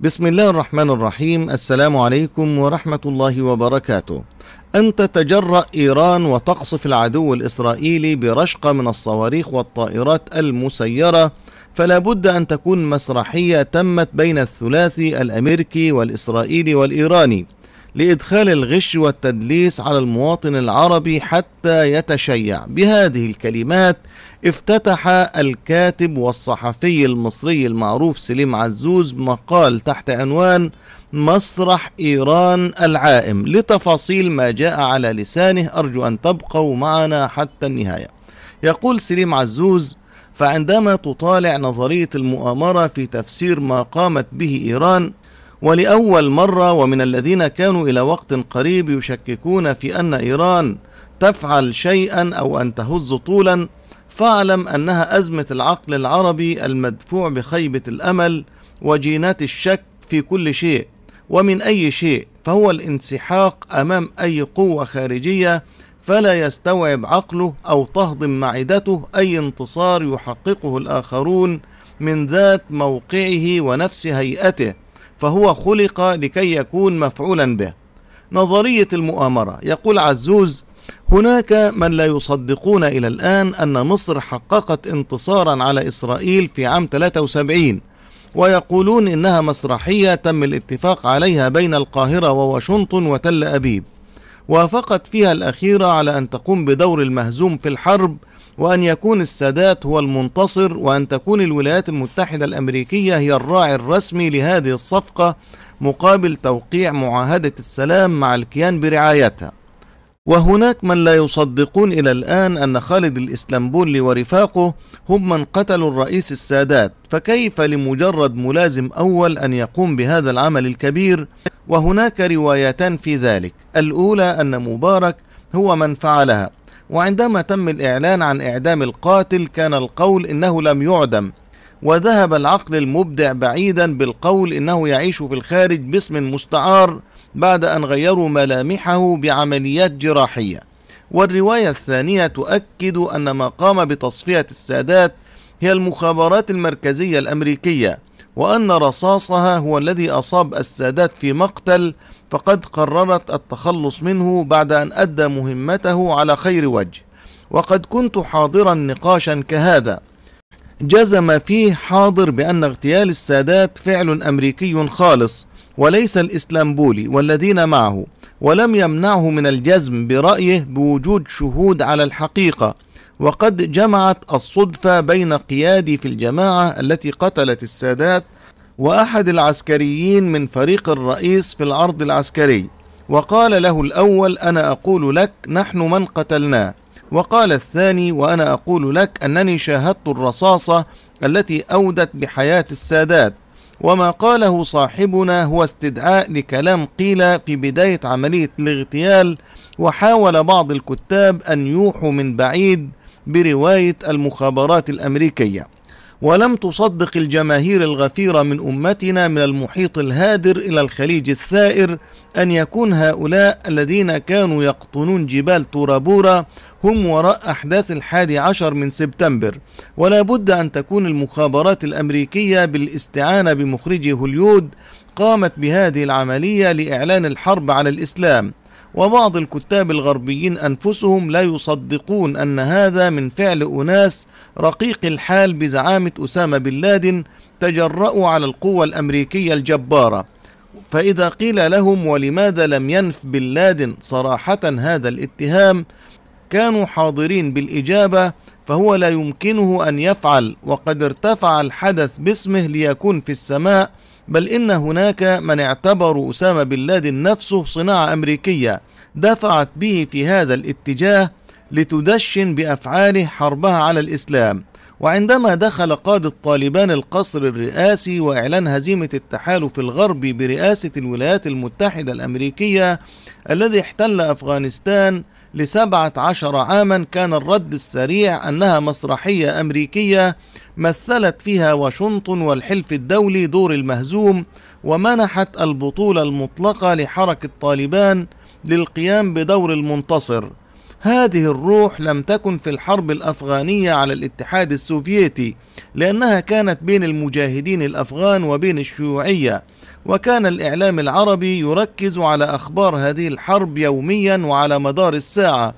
بسم الله الرحمن الرحيم السلام عليكم ورحمة الله وبركاته أن تتجرأ إيران وتقصف العدو الإسرائيلي برشقة من الصواريخ والطائرات المسيرة فلا بد أن تكون مسرحية تمت بين الثلاثي الأمريكي والإسرائيلي والإيراني لإدخال الغش والتدليس على المواطن العربي حتى يتشيع بهذه الكلمات افتتح الكاتب والصحفي المصري المعروف سليم عزوز مقال تحت عنوان مسرح إيران العائم لتفاصيل ما جاء على لسانه أرجو أن تبقوا معنا حتى النهاية يقول سليم عزوز فعندما تطالع نظرية المؤامرة في تفسير ما قامت به إيران ولأول مرة ومن الذين كانوا إلى وقت قريب يشككون في أن إيران تفعل شيئا أو أن تهز طولا فاعلم أنها أزمة العقل العربي المدفوع بخيبة الأمل وجينات الشك في كل شيء ومن أي شيء فهو الانسحاق أمام أي قوة خارجية فلا يستوعب عقله أو تهضم معدته أي انتصار يحققه الآخرون من ذات موقعه ونفس هيئته فهو خلق لكي يكون مفعولا به نظرية المؤامرة يقول عزوز هناك من لا يصدقون إلى الآن أن مصر حققت انتصارا على إسرائيل في عام 73 ويقولون إنها مسرحية تم الاتفاق عليها بين القاهرة وواشنطن وتل أبيب وافقت فيها الأخيرة على أن تقوم بدور المهزوم في الحرب وأن يكون السادات هو المنتصر وأن تكون الولايات المتحدة الأمريكية هي الراعي الرسمي لهذه الصفقة مقابل توقيع معاهدة السلام مع الكيان برعايتها وهناك من لا يصدقون إلى الآن أن خالد الإسلامبولي ورفاقه هم من قتلوا الرئيس السادات فكيف لمجرد ملازم أول أن يقوم بهذا العمل الكبير وهناك روايتان في ذلك الأولى أن مبارك هو من فعلها وعندما تم الإعلان عن إعدام القاتل كان القول إنه لم يعدم وذهب العقل المبدع بعيدا بالقول إنه يعيش في الخارج باسم مستعار بعد أن غيروا ملامحه بعمليات جراحية والرواية الثانية تؤكد أن ما قام بتصفية السادات هي المخابرات المركزية الأمريكية وأن رصاصها هو الذي أصاب السادات في مقتل فقد قررت التخلص منه بعد أن أدى مهمته على خير وجه وقد كنت حاضرا نقاشا كهذا جزم فيه حاضر بأن اغتيال السادات فعل أمريكي خالص وليس الإسلامبولي والذين معه ولم يمنعه من الجزم برأيه بوجود شهود على الحقيقة وقد جمعت الصدفة بين قيادي في الجماعة التي قتلت السادات وأحد العسكريين من فريق الرئيس في العرض العسكري وقال له الأول أنا أقول لك نحن من قتلناه وقال الثاني وأنا أقول لك أنني شاهدت الرصاصة التي أودت بحياة السادات وما قاله صاحبنا هو استدعاء لكلام قيل في بداية عملية الاغتيال وحاول بعض الكتاب أن يوحوا من بعيد برواية المخابرات الأمريكية ولم تصدق الجماهير الغفيرة من أمتنا من المحيط الهادر إلى الخليج الثائر أن يكون هؤلاء الذين كانوا يقطنون جبال تورابورا هم وراء أحداث الحادي عشر من سبتمبر ولا بد أن تكون المخابرات الأمريكية بالاستعانة بمخرجي هوليود قامت بهذه العملية لإعلان الحرب على الإسلام وبعض الكتاب الغربيين أنفسهم لا يصدقون أن هذا من فعل أناس رقيق الحال بزعامة أسامة بن لادن تجرأوا على القوة الأمريكية الجبارة فإذا قيل لهم ولماذا لم ينف بن لادن صراحة هذا الاتهام كانوا حاضرين بالإجابة فهو لا يمكنه أن يفعل وقد ارتفع الحدث باسمه ليكون في السماء بل إن هناك من اعتبروا أسامة بن لادن نفسه صناعة أمريكية دفعت به في هذا الاتجاه لتدشن بأفعاله حربها على الإسلام وعندما دخل قاد الطالبان القصر الرئاسي وإعلان هزيمة التحالف الغربي برئاسة الولايات المتحدة الأمريكية الذي احتل أفغانستان لسبعة عشر عاما كان الرد السريع أنها مسرحية أمريكية مثلت فيها واشنطن والحلف الدولي دور المهزوم ومنحت البطولة المطلقة لحركة طالبان للقيام بدور المنتصر هذه الروح لم تكن في الحرب الأفغانية على الاتحاد السوفيتي لأنها كانت بين المجاهدين الأفغان وبين الشيوعية وكان الإعلام العربي يركز على أخبار هذه الحرب يوميا وعلى مدار الساعة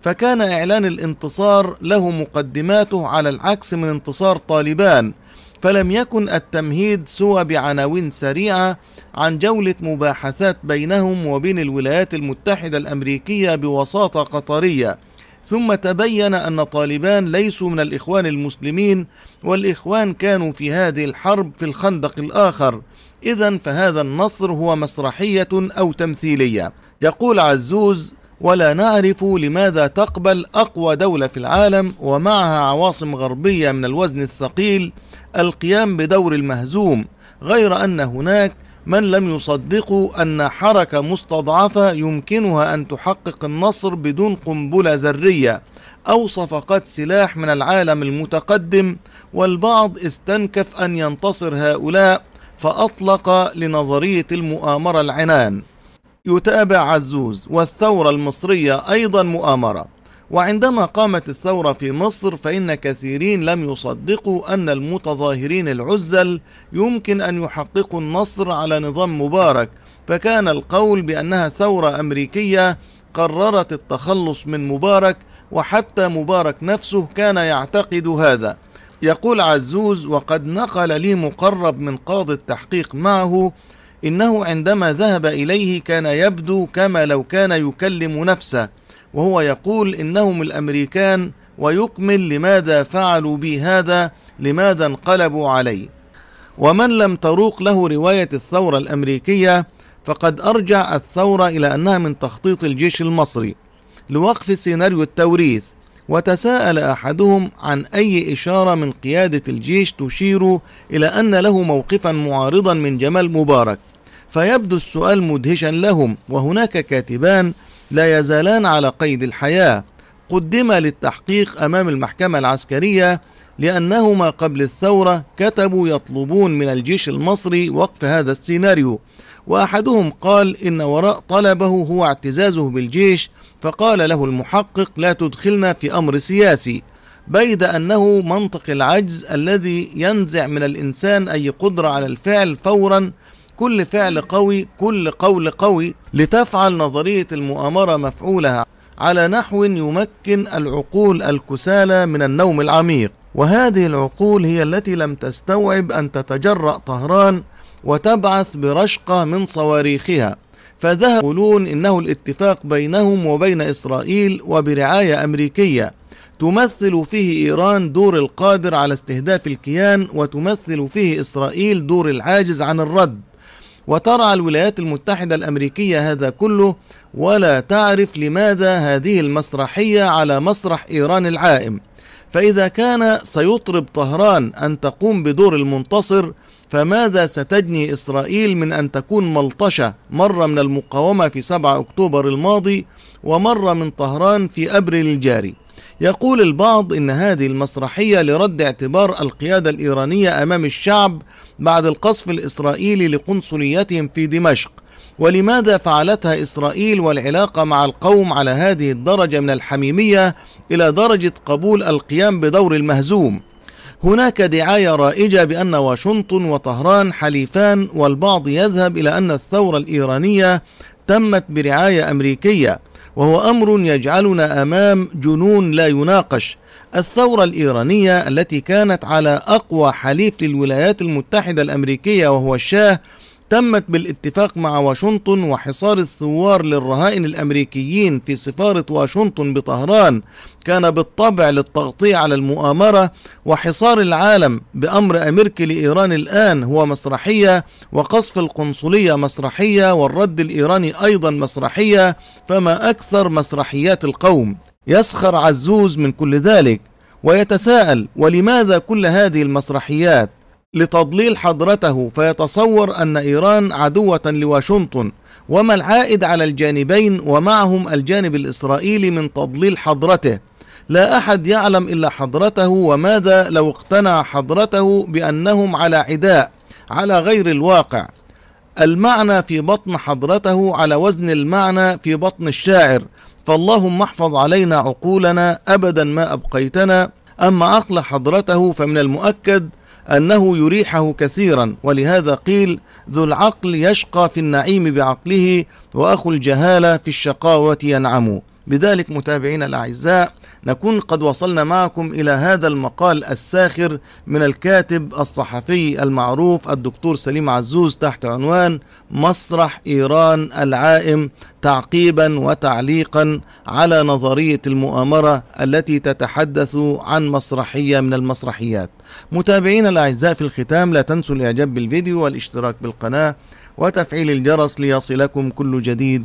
فكان إعلان الانتصار له مقدماته على العكس من انتصار طالبان فلم يكن التمهيد سوى بعناوين سريعة عن جولة مباحثات بينهم وبين الولايات المتحدة الأمريكية بوساطة قطرية ثم تبين أن طالبان ليسوا من الإخوان المسلمين والإخوان كانوا في هذه الحرب في الخندق الآخر إذا فهذا النصر هو مسرحية أو تمثيلية يقول عزوز ولا نعرف لماذا تقبل أقوى دولة في العالم ومعها عواصم غربية من الوزن الثقيل القيام بدور المهزوم غير أن هناك من لم يصدقوا أن حركة مستضعفة يمكنها أن تحقق النصر بدون قنبلة ذرية أو صفقات سلاح من العالم المتقدم والبعض استنكف أن ينتصر هؤلاء فأطلق لنظرية المؤامرة العنان يتابع عزوز والثورة المصرية أيضا مؤامرة وعندما قامت الثورة في مصر فإن كثيرين لم يصدقوا أن المتظاهرين العزل يمكن أن يحققوا النصر على نظام مبارك فكان القول بأنها ثورة أمريكية قررت التخلص من مبارك وحتى مبارك نفسه كان يعتقد هذا يقول عزوز وقد نقل لي مقرب من قاضي التحقيق معه إنه عندما ذهب إليه كان يبدو كما لو كان يكلم نفسه وهو يقول إنهم الأمريكان ويكمل لماذا فعلوا بي هذا لماذا انقلبوا علي ومن لم تروق له رواية الثورة الأمريكية فقد أرجع الثورة إلى أنها من تخطيط الجيش المصري لوقف سيناريو التوريث وتساءل أحدهم عن أي إشارة من قيادة الجيش تشير إلى أن له موقفا معارضا من جمال مبارك فيبدو السؤال مدهشا لهم وهناك كاتبان لا يزالان على قيد الحياة قدما للتحقيق أمام المحكمة العسكرية لأنهما قبل الثورة كتبوا يطلبون من الجيش المصري وقف هذا السيناريو وأحدهم قال إن وراء طلبه هو اعتزازه بالجيش فقال له المحقق لا تدخلنا في أمر سياسي بيد أنه منطق العجز الذي ينزع من الإنسان أي قدرة على الفعل فورا كل فعل قوي كل قول قوي لتفعل نظرية المؤامرة مفعولها على نحو يمكن العقول الكسالى من النوم العميق وهذه العقول هي التي لم تستوعب أن تتجرأ طهران وتبعث برشقة من صواريخها فذهب يقولون إنه الاتفاق بينهم وبين إسرائيل وبرعاية أمريكية تمثل فيه إيران دور القادر على استهداف الكيان وتمثل فيه إسرائيل دور العاجز عن الرد وترعى الولايات المتحدة الأمريكية هذا كله ولا تعرف لماذا هذه المسرحية على مسرح إيران العائم فإذا كان سيطرب طهران أن تقوم بدور المنتصر فماذا ستجني إسرائيل من أن تكون ملطشة مرة من المقاومة في 7 أكتوبر الماضي ومرة من طهران في أبريل الجاري يقول البعض إن هذه المسرحية لرد اعتبار القيادة الإيرانية أمام الشعب بعد القصف الإسرائيلي لقنصليتهم في دمشق ولماذا فعلتها إسرائيل والعلاقة مع القوم على هذه الدرجة من الحميمية إلى درجة قبول القيام بدور المهزوم هناك دعاية رائجة بأن واشنطن وطهران حليفان والبعض يذهب إلى أن الثورة الإيرانية تمت برعاية أمريكية وهو امر يجعلنا امام جنون لا يناقش الثوره الايرانيه التي كانت على اقوى حليف للولايات المتحده الامريكيه وهو الشاه تمت بالاتفاق مع واشنطن وحصار الثوار للرهائن الأمريكيين في سفارة واشنطن بطهران كان بالطبع للتغطية على المؤامرة وحصار العالم بأمر أمريكي لإيران الآن هو مسرحية وقصف القنصلية مسرحية والرد الإيراني أيضا مسرحية فما أكثر مسرحيات القوم يسخر عزوز من كل ذلك ويتساءل ولماذا كل هذه المسرحيات لتضليل حضرته فيتصور أن إيران عدوة لواشنطن وما العائد على الجانبين ومعهم الجانب الإسرائيلي من تضليل حضرته لا أحد يعلم إلا حضرته وماذا لو اقتنع حضرته بأنهم على عداء على غير الواقع المعنى في بطن حضرته على وزن المعنى في بطن الشاعر فاللهم احفظ علينا عقولنا أبدا ما أبقيتنا أما عقل حضرته فمن المؤكد أنه يريحه كثيرا ولهذا قيل ذو العقل يشقى في النعيم بعقله وأخو الجهالة في الشقاوة ينعم بذلك متابعينا الأعزاء نكون قد وصلنا معكم إلى هذا المقال الساخر من الكاتب الصحفي المعروف الدكتور سليم عزوز تحت عنوان مسرح إيران العائم تعقيبا وتعليقا على نظرية المؤامرة التي تتحدث عن مسرحية من المسرحيات متابعينا الأعزاء في الختام لا تنسوا الإعجاب بالفيديو والاشتراك بالقناة وتفعيل الجرس ليصلكم كل جديد